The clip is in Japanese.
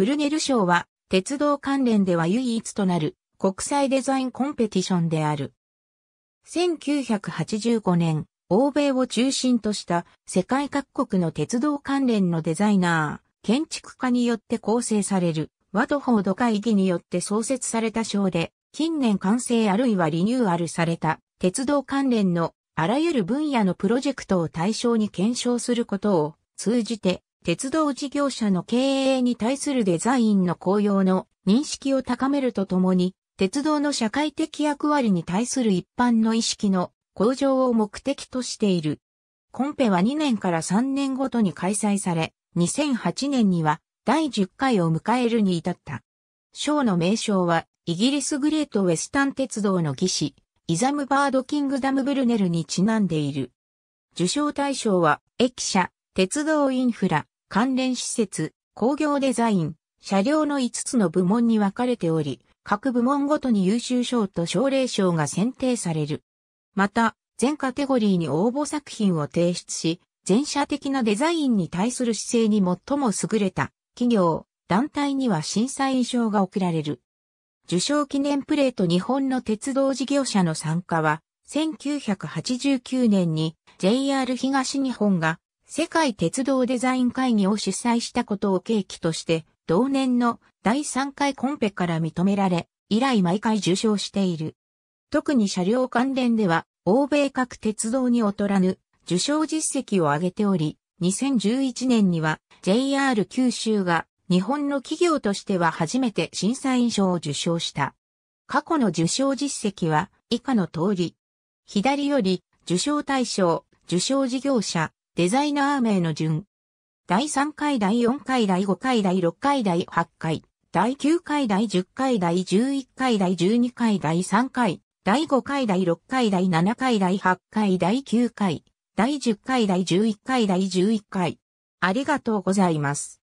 ブルネル賞は、鉄道関連では唯一となる国際デザインコンペティションである。1985年、欧米を中心とした世界各国の鉄道関連のデザイナー、建築家によって構成されるワトフォード会議によって創設された賞で、近年完成あるいはリニューアルされた鉄道関連のあらゆる分野のプロジェクトを対象に検証することを通じて鉄道事業者の経営に対するデザインの効用の認識を高めるとともに、鉄道の社会的役割に対する一般の意識の向上を目的としている。コンペは2年から3年ごとに開催され、2008年には第10回を迎えるに至った。賞の名称は、イギリスグレートウェスタン鉄道の技師、イザムバード・キングダム・ブルネルにちなんでいる。受賞対象は、駅舎、鉄道インフラ、関連施設、工業デザイン、車両の5つの部門に分かれており、各部門ごとに優秀賞と奨励賞が選定される。また、全カテゴリーに応募作品を提出し、全社的なデザインに対する姿勢に最も優れた企業、団体には審査員賞が贈られる。受賞記念プレート日本の鉄道事業者の参加は、1989年に JR 東日本が世界鉄道デザイン会議を主催したことを契機として、同年の第3回コンペから認められ、以来毎回受賞している。特に車両関連では、欧米各鉄道に劣らぬ受賞実績を挙げており、2011年には JR 九州が日本の企業としては初めて審査員賞を受賞した。過去の受賞実績は以下の通り。左より受賞対象、受賞事業者、デザイナー名の順。第3回第4回第5回第6回第8回、第9回第10回第11回第12回第3回、第5回第6回第7回第8回第9回、第10回第11回第11回。ありがとうございます。